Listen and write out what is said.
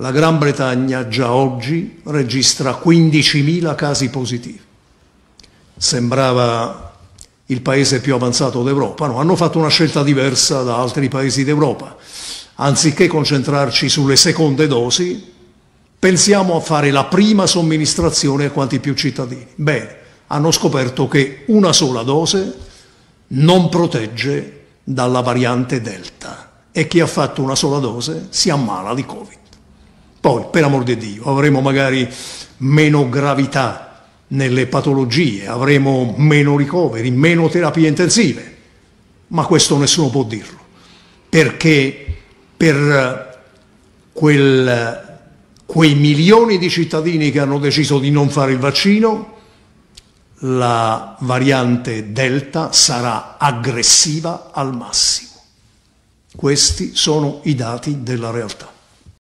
La Gran Bretagna già oggi registra 15.000 casi positivi. Sembrava il paese più avanzato d'Europa, no? hanno fatto una scelta diversa da altri paesi d'Europa. Anziché concentrarci sulle seconde dosi, pensiamo a fare la prima somministrazione a quanti più cittadini. Bene, hanno scoperto che una sola dose non protegge dalla variante Delta e chi ha fatto una sola dose si ammala di Covid. Poi, per amor di Dio, avremo magari meno gravità nelle patologie, avremo meno ricoveri, meno terapie intensive, ma questo nessuno può dirlo, perché per eh, quel, quei milioni di cittadini che hanno deciso di non fare il vaccino, la variante delta sarà aggressiva al massimo. Questi sono i dati della realtà.